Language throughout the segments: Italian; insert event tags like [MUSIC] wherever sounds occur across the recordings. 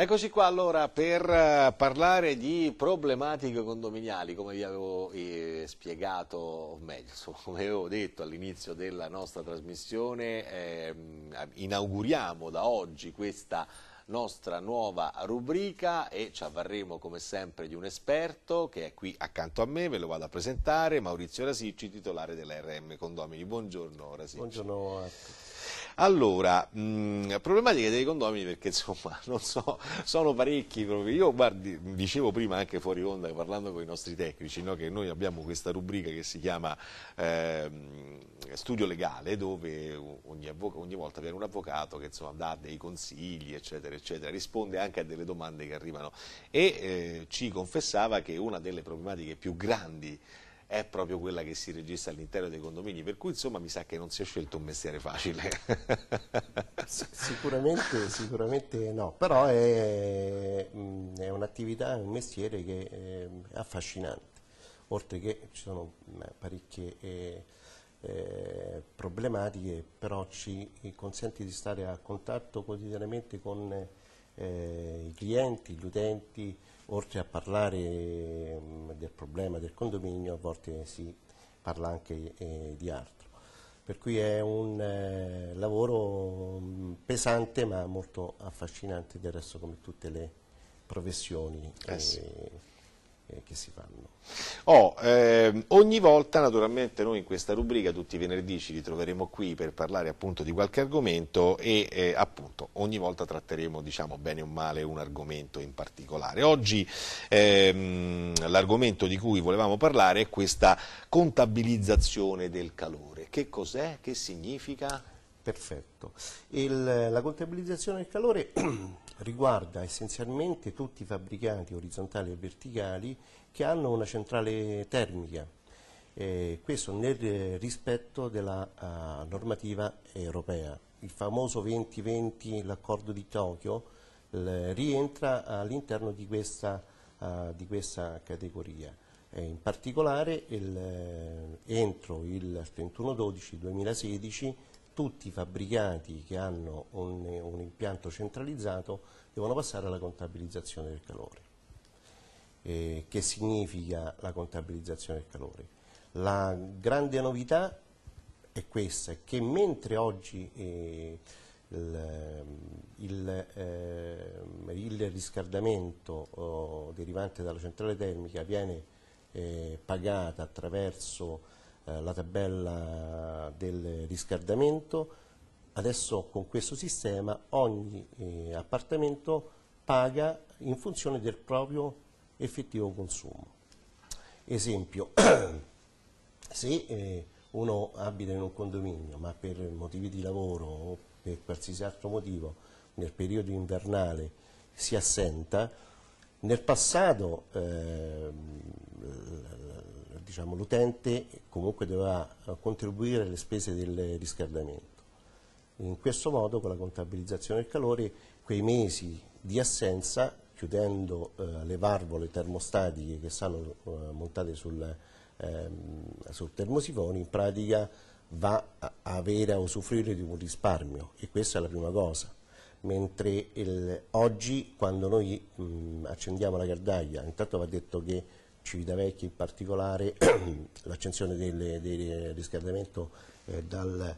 Eccoci qua allora per eh, parlare di problematiche condominiali, come vi avevo eh, spiegato, o meglio, insomma, [LAUGHS] come avevo detto all'inizio della nostra trasmissione, eh, inauguriamo da oggi questa nostra nuova rubrica e ci avverremo come sempre di un esperto che è qui accanto a me, ve lo vado a presentare, Maurizio Rasicci, titolare dell'RM Condomini. Buongiorno Rasicci. Buongiorno a tutti. Allora, mh, mm, problematiche dei condomini perché [LAUGHS] insomma, non so, sono parecchi proprio. Io guardi, dicevo prima anche fuori onda parlando con i nostri tecnici no, che noi abbiamo questa rubrica che si chiama eh, studio legale dove ogni, ogni, volta viene un avvocato che insomma, dà dei consigli eccetera eccetera, risponde anche a delle domande che arrivano e eh, ci confessava che una delle problematiche più grandi è proprio quella che si registra all'interno dei condomini, per cui insomma mi sa che non si è scelto un mestiere facile. [LAUGHS] sicuramente, sicuramente no, però è, è un'attività, un mestiere che ehm, è affascinante, oltre che ci sono parecchie eh, eh, problematiche, però ci consente di stare a contatto quotidianamente con eh, i clienti, gli utenti, oltre a parlare mm, del problema del condominio, a volte si parla anche eh, di altro. Per cui è un eh, lavoro mm, pesante ma molto affascinante, del resto come tutte le professioni. Eh sì. Eh, eh, che si fanno. Oh, ehm, ogni volta naturalmente noi in questa rubrica tutti i venerdì ci ritroveremo qui per parlare appunto di qualche argomento e eh, appunto ogni volta tratteremo diciamo bene o male un argomento in particolare. Oggi ehm, l'argomento di cui volevamo parlare è questa contabilizzazione del calore. Che cos'è? Che significa? Perfetto. Il, la contabilizzazione del calore [CLEARS THROAT] riguarda essenzialmente tutti i fabbricanti orizzontali e verticali che hanno una centrale termica, eh, questo nel rispetto della uh, normativa europea. Il famoso 2020, l'accordo di Tokyo, rientra all'interno di, uh, di questa categoria eh, in particolare il, entro il 31-12-2016 tutti i fabbricati che hanno un, un impianto centralizzato devono passare alla contabilizzazione del calore. Eh, che significa la contabilizzazione del calore? La grande novità è questa, che mentre oggi eh, il, eh, il riscaldamento oh, derivante dalla centrale termica viene eh, pagata attraverso eh, la tabella del riscaldamento, adesso con questo sistema ogni eh, appartamento paga in funzione del proprio effettivo consumo. Esempio, [CLEARS THROAT] se eh, uno abita in un condominio ma per motivi di lavoro o per qualsiasi altro motivo nel periodo invernale si assenta, nel passato eh, diciamo, l'utente comunque dovrà contribuire alle spese del riscaldamento. In questo modo con la contabilizzazione del calore quei mesi di assenza, chiudendo eh, le valvole termostatiche che stanno eh, montate sul, ehm, sul termosifone, in pratica va a avere, a usufruire di un risparmio e questa è la prima cosa mentre il, oggi quando noi mh, mm, accendiamo la cardaglia, intanto va detto che Civitavecchia in particolare [CLEARS THROAT] l'accensione del, eh, riscaldamento eh, dal,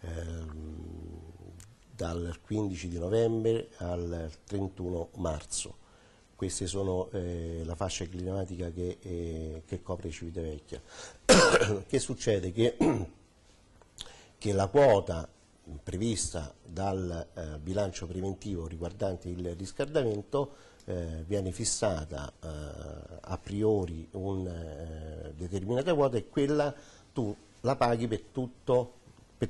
ehm, dal, 15 di novembre al 31 marzo. Queste sono eh, la fascia climatica che, eh, che copre Civitavecchia. [CLEARS THROAT] che succede? Che, [CLEARS THROAT] che la quota prevista dal eh, bilancio preventivo riguardante il riscaldamento eh, viene fissata eh, a priori una eh, determinata quota e quella tu la paghi per tutto,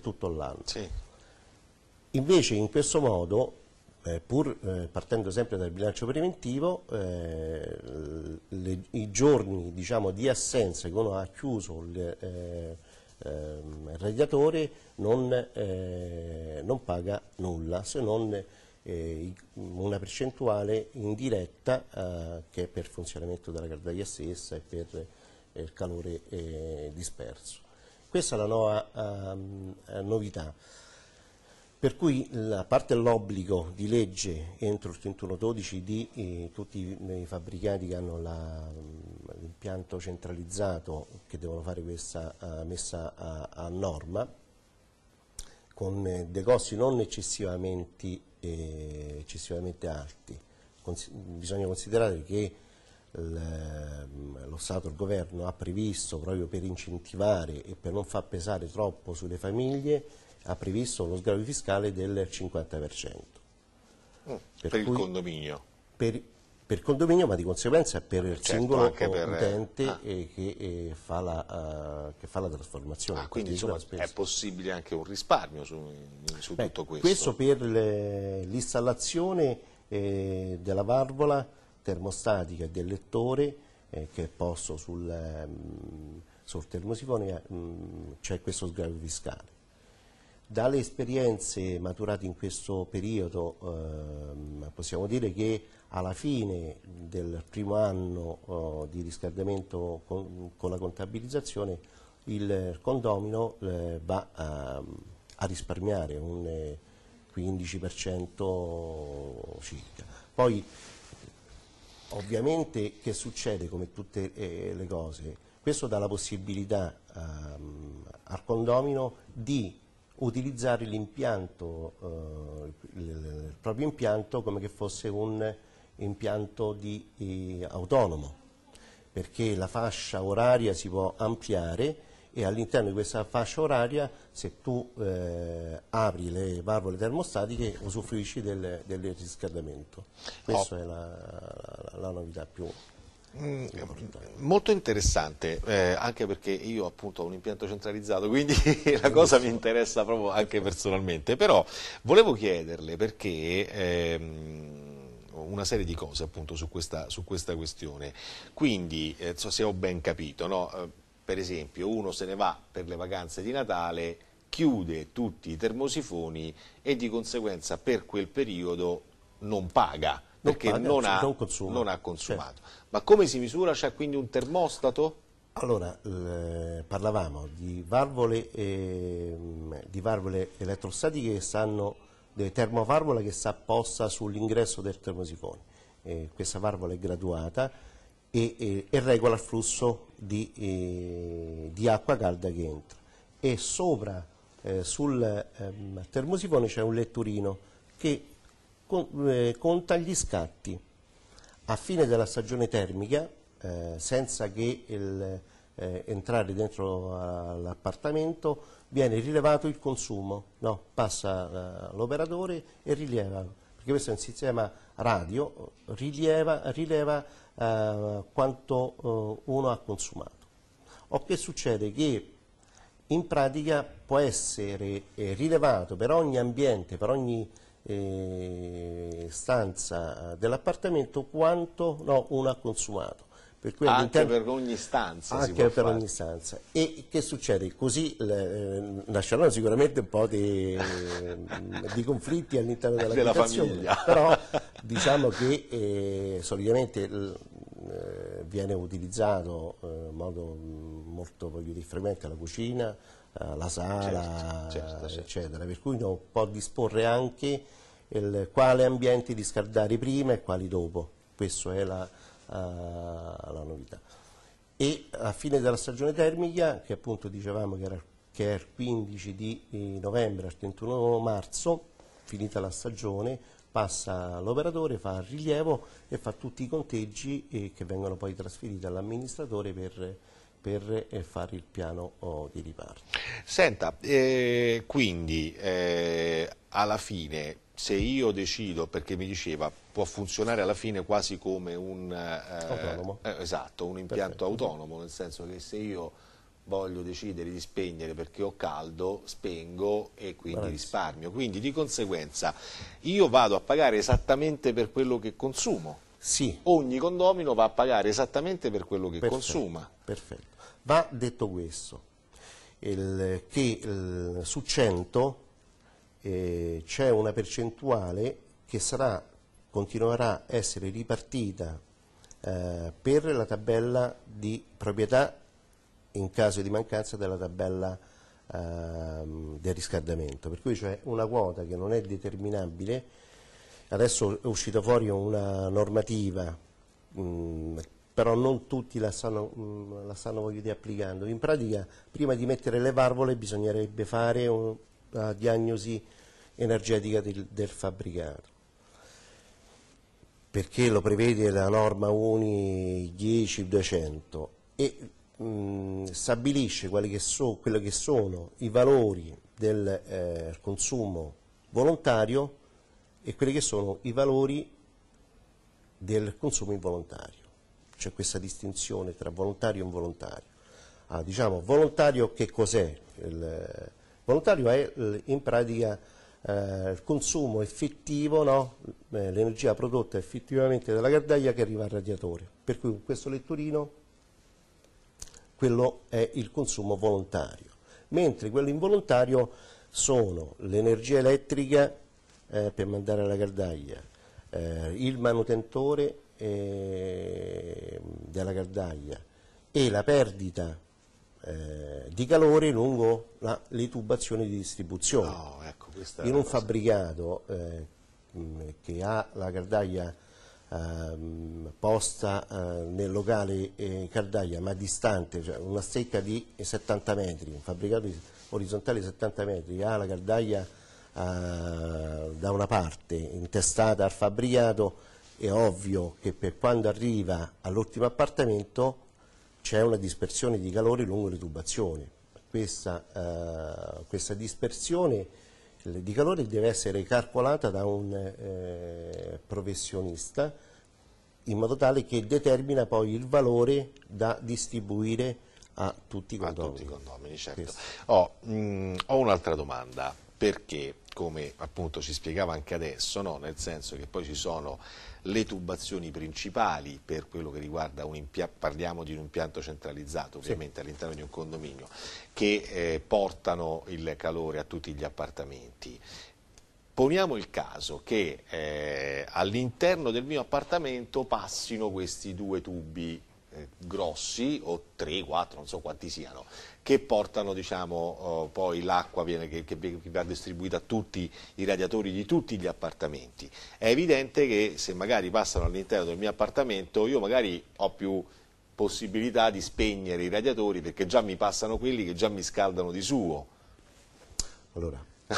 tutto l'anno. Sì. Invece in questo modo, eh, pur eh, partendo sempre dal bilancio preventivo, eh, le, i giorni diciamo, di assenza che uno ha chiuso il ehm, radiatore non, non, paga nulla se non eh, una percentuale indiretta eh, che è per funzionamento della caldaia stessa e per il calore eh, disperso. Questa è la nuova ehm, eh, novità. Per cui a parte l'obbligo di legge entro il 31-12 di eh, tutti i fabbricati che hanno mm, l'impianto centralizzato che devono fare questa uh, messa a, a, norma con eh, dei costi non eccessivamente eccessivamente alti. Cons bisogna considerare che ehm, lo Stato, il governo ha previsto proprio per incentivare e per non far pesare troppo sulle famiglie ha previsto uno sgravio fiscale del 50%. Mm, per, per cui, il condominio? Per, per condominio ma di conseguenza per il certo, singolo per, eh, utente ah. che, eh, fa la, uh, che, fa la, trasformazione. Ah, quindi, insomma, è possibile anche un risparmio su, su Beh, tutto questo? Questo per l'installazione eh, della valvola termostatica e del lettore eh, che è posto sul, um, sul termosifone, um, c'è questo sgravio fiscale. Dalle esperienze maturate in questo periodo ehm, possiamo dire che alla fine del primo anno eh, di riscaldamento con, con, la contabilizzazione il condomino eh, va a, a, risparmiare un 15% eh, circa. Poi ovviamente che succede come tutte eh, le cose? Questo dà la possibilità ehm, al condomino di utilizzare l'impianto, eh, il, proprio impianto come che fosse un impianto di, eh, autonomo, perché la fascia oraria si può ampliare e all'interno di questa fascia oraria se tu eh, apri le valvole termostatiche usufruisci del, del riscaldamento. Oh. Questa oh. è la, la, la novità più Mm, molto interessante, eh, anche perché io appunto ho un impianto centralizzato, quindi [LAUGHS] la cosa mi interessa proprio anche personalmente, però volevo chiederle perché ehm, una serie di cose appunto su questa, su questa questione, quindi eh, se ho ben capito, no? Eh, per esempio uno se ne va per le vacanze di Natale, chiude tutti i termosifoni e di conseguenza per quel periodo non paga perché paga, non, ha, non, non, ha, consumato. Certo. Ma come si misura? C'è quindi un termostato? Allora, eh, parlavamo di valvole, eh, di valvole elettrostatiche che stanno, termovalvola che si apposta sull'ingresso del termosifone. Eh, questa valvola è graduata e, e, e regola il flusso di, di, acqua calda che entra. E sopra eh, sul ehm, termosifone c'è un letturino che eh, conta gli scatti. A fine della stagione termica, eh, senza che il, eh, entrare dentro all'appartamento, eh, viene rilevato il consumo, no, passa eh, l'operatore e rileva, perché questo è un sistema radio, rileva, rileva eh, quanto uno ha consumato. O che succede? Che in pratica può essere rilevato per ogni ambiente, per ogni eh, stanza dell'appartamento quanto no, uno ha consumato. Per anche per ogni stanza anche per fare. ogni stanza e che succede? così eh, nasceranno sicuramente un po' di, di conflitti all'interno della, della famiglia però [LAUGHS] diciamo che eh, solitamente eh, viene utilizzato eh, in modo mm, molto voglio dire, frequente la cucina eh, la sala certo, certo, certo. eccetera per cui no, può disporre anche il, quale ambienti discardare prima e quali dopo, questa è la, uh, la, novità. E a fine della stagione termica, che appunto dicevamo che era, che era il 15 di novembre al 31 marzo, finita la stagione, passa l'operatore, fa il rilievo e fa tutti i conteggi eh, che vengono poi trasferiti all'amministratore per per eh, fare il piano oh, di riparto. Senta, eh, quindi eh, alla fine se io decido, perché mi diceva, può funzionare alla fine quasi come un, eh, eh, esatto, un impianto Perfetto. autonomo, nel senso che se io voglio decidere di spegnere perché ho caldo, spengo e quindi Bravissimo. risparmio. Quindi di conseguenza io vado a pagare esattamente per quello che consumo. Sì. Ogni condomino va a pagare esattamente per quello che Perfetto. consuma. Perfetto. Va detto questo, il, che il, su 100 eh, c'è una percentuale che sarà, continuerà a essere ripartita eh, per la tabella di proprietà in caso di mancanza della tabella eh, del riscaldamento, per cui c'è una quota che non è determinabile, adesso è uscita fuori una normativa mh, mm, però non tutti la sanno, mm, la sanno voglio dire, applicando. In pratica, prima di mettere le valvole bisognerebbe fare una diagnosi energetica del, del fabbricato perché lo prevede la norma UNI 10200 e mh, mm, stabilisce che so, quelli che sono i valori del eh, consumo volontario e quelli che sono i valori del consumo involontario c'è questa distinzione tra volontario e involontario. Ah, diciamo, volontario che cos'è? volontario è in pratica eh, il consumo effettivo, no? Eh, l'energia prodotta effettivamente dalla gardaglia che arriva al radiatore, per cui con questo letturino quello è il consumo volontario, mentre quello involontario sono l'energia elettrica eh, per mandare alla gardaglia, eh, il manutentore Ehm, della gardaglia e la perdita eh, di calore lungo la, le tubazioni di distribuzione. No, ecco, In un fabbricato eh, mm, che ha la gardaglia ehm, posta eh, nel locale Cardaglia eh, ma distante, cioè una stecca di 70 metri, un fabbricato orizzontale di 70 metri, ha la Cardaglia eh, da una parte intestata al fabbricato è ovvio che per quando arriva all'ultimo appartamento c'è una dispersione di calore lungo le tubazioni. Questa, eh, questa, dispersione eh, di calore deve essere calcolata da un eh, professionista in modo tale che determina poi il valore da distribuire a tutti i condomini. A tutti i condomini certo. oh, mh, mm, ho un'altra domanda perché come appunto si spiegava anche adesso, no? nel senso che poi ci sono le tubazioni principali per quello che riguarda un impianto, parliamo di un impianto centralizzato ovviamente sì. all'interno di un condominio, che eh, portano il calore a tutti gli appartamenti. Poniamo il caso che eh, all'interno del mio appartamento passino questi due tubi eh, grossi o 3, 4, non so quanti siano, che portano diciamo, eh, poi l'acqua che, che va distribuita a tutti i radiatori di tutti gli appartamenti. È evidente che se magari passano all'interno del mio appartamento io magari ho più possibilità di spegnere i radiatori perché già mi passano quelli che già mi scaldano di suo. Allora, [LAUGHS]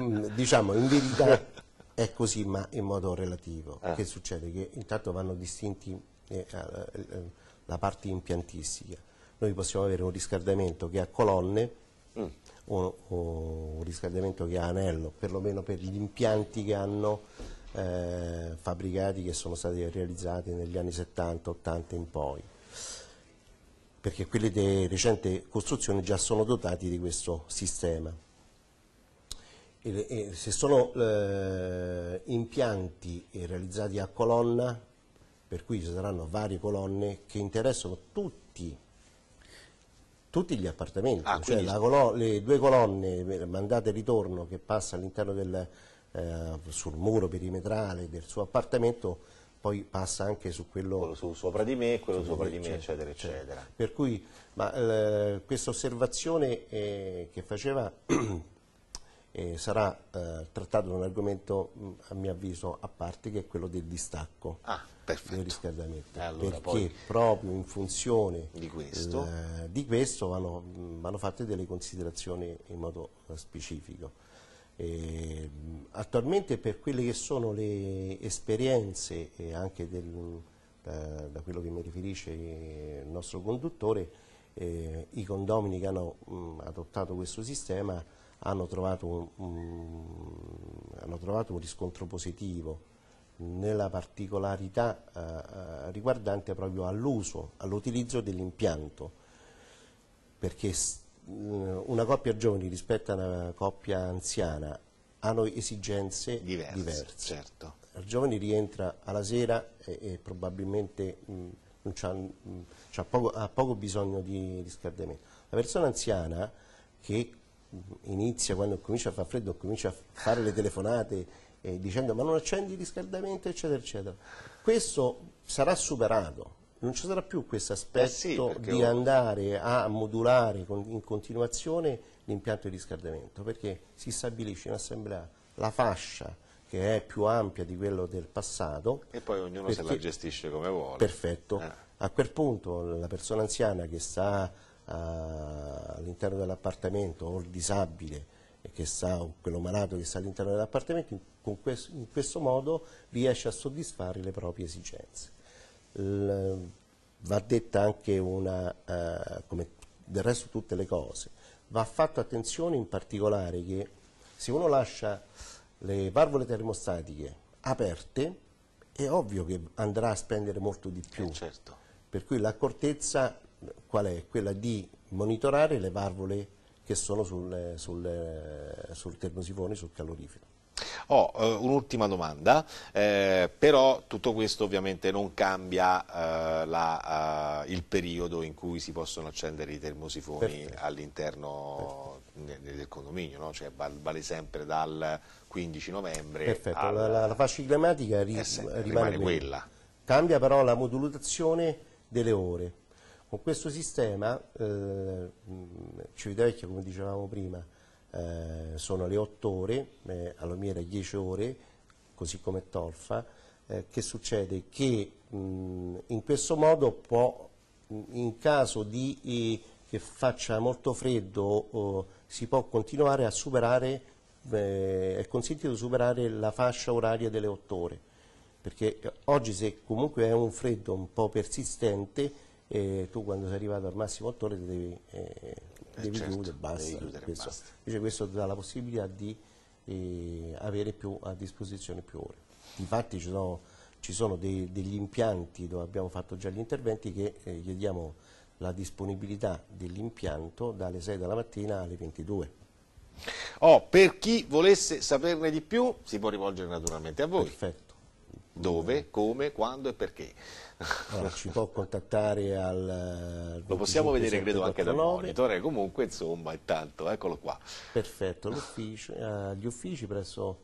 mm, diciamo in verità è così ma in modo relativo. Ah. Che succede? Che intanto vanno distinti eh, eh, eh, la parte impiantistica. Noi possiamo avere un riscaldamento che ha colonne mm. o, o, un riscaldamento che ha anello, perlomeno per gli impianti che hanno eh, fabbricati che sono stati realizzati negli anni 70-80 in poi perché quelle di recente costruzione già sono dotati di questo sistema. E, se sono eh, impianti realizzati a colonna per cui ci saranno varie colonne che interessano tutti, tutti gli appartamenti, ah, cioè quindi... le due colonne eh, mandate e ritorno che passa all'interno del, eh, sul muro perimetrale del suo appartamento poi passa anche su quello, quello su, sopra di me e quello su sopra di me, certo, eccetera, certo. eccetera. Per cui ma, eh, questa osservazione eh, che faceva [CLEARS THROAT] eh, sarà eh, trattato un argomento mh, a mio avviso a parte che è quello del distacco ah, del riscaldamento eh, allora, perché proprio in funzione di eh, questo, eh, di questo vanno, vanno, fatte delle considerazioni in modo eh, specifico attualmente per quelle che sono le esperienze e anche del, da, da, quello che mi riferisce il nostro conduttore i condomini che hanno mh, adottato questo sistema hanno trovato un, un, hanno trovato un riscontro positivo nella particolarità eh, eh riguardante proprio all'uso, all'utilizzo dell'impianto, perché eh, una coppia giovane rispetto a una coppia anziana hanno esigenze diverse. diverse. Certo. Il giovane rientra alla sera e, e probabilmente mh, mh, ha, poco, ha, poco, bisogno di riscaldamento. La persona anziana che inizia, quando comincia a far freddo, comincia a fare le telefonate eh, dicendo ma non accendi il riscaldamento, eccetera, eccetera. Questo sarà superato, non ci sarà più questo aspetto eh sì, di andare a modulare con, in continuazione l'impianto di riscaldamento, perché si stabilisce in assemblea la fascia che è più ampia di quello del passato. E poi ognuno se la gestisce come vuole. Perfetto. Eh. A quel punto la persona anziana che sta eh, all'interno dell'appartamento o il disabile che sta, o quello malato che sta all'interno dell'appartamento, in, in, questo modo riesce a soddisfare le proprie esigenze. Il, va detta anche una, eh, come del resto tutte le cose, va fatto attenzione in particolare che se uno lascia le valvole termostatiche aperte è ovvio che andrà a spendere molto di più. Eh certo. Per cui l'accortezza qual è? Quella di monitorare le valvole che sono sul, sul, sul termosifone, sul calorifero. Ho oh, un'ultima domanda, eh, però tutto questo ovviamente non cambia eh, la, eh, il periodo in cui si possono accendere i termosifoni all'interno del condominio, no? cioè vale sempre dal 15 novembre. Perfetto, al... la, la, fascia climatica eh, ri, sempre, rimane, rimane quella. Cambia però la modulazione delle ore con questo sistema eh, Cividecchia, come dicevamo prima, eh, sono le 8 ore, eh, Alomiera 10 ore, così come Tolfa, eh, che succede che mh, in questo modo può, in caso di, eh, che faccia molto freddo, oh, si può continuare a superare, eh, è consentito superare la fascia oraria delle 8 ore, perché oggi se comunque è un freddo un po' persistente, e tu quando sei arrivato al massimo 8 ore devi, eh, eh, devi certo, chiudere, basta, devi chiudere questo. basta. Invece questo dà la possibilità di eh, avere più, a disposizione più ore. Infatti ci sono, ci sono dei, degli impianti dove abbiamo fatto già gli interventi che eh, chiediamo la disponibilità dell'impianto dalle 6 della mattina alle 22. Oh, per chi volesse saperne di più si può rivolgere naturalmente a voi. Perfetto. Dove, come, quando e perché? Allora, ci può contattare al... Eh, Lo possiamo vedere credo anche dal monitor, e eh, comunque insomma intanto, eccolo qua. Perfetto, eh, gli uffici presso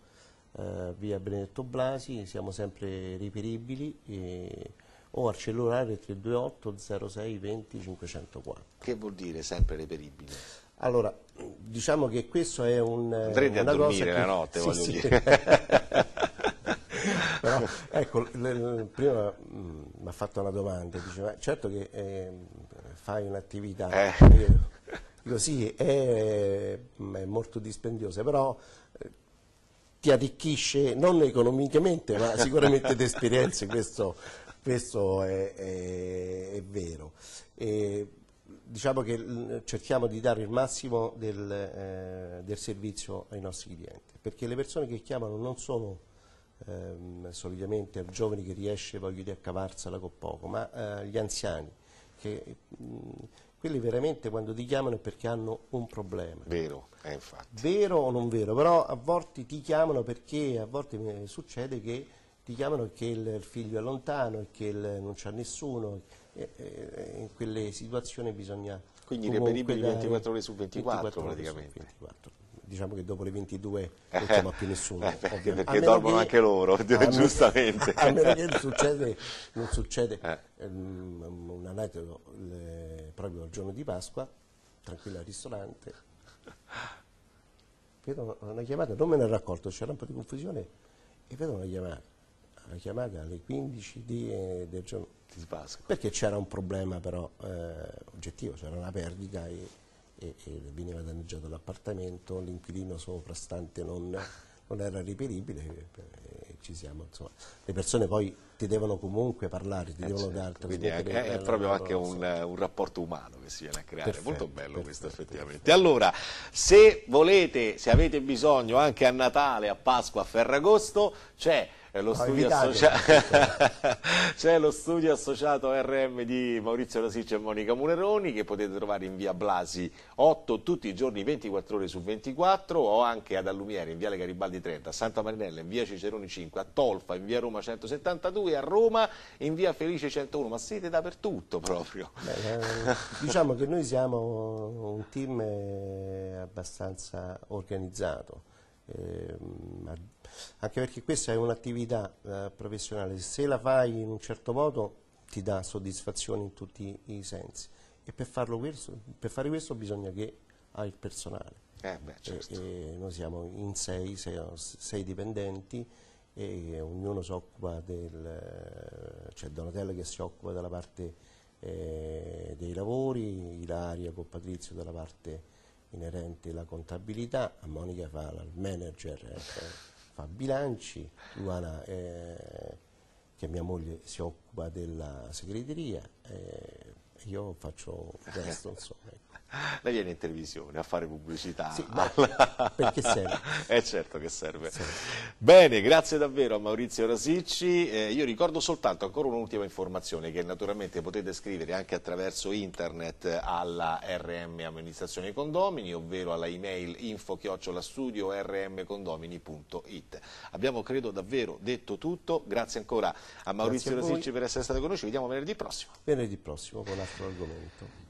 eh, via Benedetto Blasi siamo sempre reperibili e, o al cellulare 328 06 20 504. Che vuol dire sempre reperibile? Allora, diciamo che questo è un... Eh, Andrete a dormire che, la notte, [LAUGHS] sì, voglio sì. dire. [LAUGHS] Però, ecco, le, le, prima mi mm, ha fatto una domanda, diceva, certo che eh, fai un'attività, eh. dico sì, è, mm, è, molto dispendiosa, però eh, ti arricchisce non economicamente, ma sicuramente di esperienze, questo, questo è, è, è, vero. E, diciamo che mm, cerchiamo di dare il massimo del, eh, del servizio ai nostri clienti, perché le persone che chiamano non sono ehm, solitamente a giovani che riesce voglio dire, a cavarsela con poco, ma agli eh, anziani, che mh, quelli veramente quando ti chiamano è perché hanno un problema. Vero, eh, infatti. Vero o non vero, però a volte ti chiamano perché a volte succede che ti chiamano che il figlio è lontano e che non c'è nessuno, e, e, in quelle situazioni bisogna... Quindi reperibili 24 ore su 24, 24 praticamente. Ore su 24 diciamo che dopo le 22 non eh, chiama eh, più nessuno. Eh, perché, perché dormono che, anche loro, a giustamente. [LAUGHS] A meno che non succede, non succede eh. Ehm, un aneddoto proprio il giorno di Pasqua, tranquillo al ristorante, vedo una chiamata, non me ne ero accorto, c'era un po' di confusione, e vedo una chiamata, una chiamata alle 15 di, eh, del giorno di Pasqua. Perché c'era un problema però eh, oggettivo, c'era una perdita. E, e, e veniva danneggiato l'appartamento, l'inquilino soprastante non, non era reperibile e ci siamo. Insomma. Le persone poi ti devono comunque parlare, ti eh devono certo. dare Quindi è, è, è proprio anche un, un, rapporto umano che si viene a creare, perfetto, molto bello perfetto, questo effettivamente. Perfetto. Allora, se volete, se avete bisogno anche a Natale, a Pasqua, a Ferragosto, c'è... È lo, no, associa... [LAUGHS] C'è lo studio associato RM di Maurizio Rosiccio e Monica Muneroni che potete trovare in via Blasi 8 tutti i giorni 24 ore su 24 o anche ad Allumiere in viale Garibaldi 30, a Santa Marinella in via Ciceroni 5, a Tolfa in via Roma 172, a Roma in via Felice 101, ma siete dappertutto proprio. Beh, eh, diciamo che noi siamo un team eh, abbastanza organizzato eh, anche perché questa è un'attività eh, professionale, se la fai in un certo modo ti dà soddisfazione in tutti i sensi e per, questo, per fare questo bisogna che hai il personale. Eh beh, certo. e, e noi siamo in sei, sei, sei dipendenti e ognuno si occupa del... c'è cioè Donatella che si occupa della parte eh, dei lavori, Ilaria con Patrizio dalla parte inerenti alla contabilità, a Monica fa il manager, eh, fa bilanci, Luana eh, che mia moglie si occupa della segreteria, eh, io faccio questo insomma. Ecco lei viene in televisione a fare pubblicità. Sì, alla... perché serve. È [LAUGHS] eh, certo che serve. serve. Bene, grazie davvero a Maurizio Rasicci. Eh, io ricordo soltanto ancora un'ultima informazione che naturalmente potete scrivere anche attraverso internet alla RM Amministrazione Condomini, ovvero alla email info-studio rmcondomini.it. Abbiamo credo davvero detto tutto. Grazie ancora a Maurizio a Rasicci per essere stato con noi. Ci vediamo venerdì prossimo. Venerdì prossimo con l'altro argomento.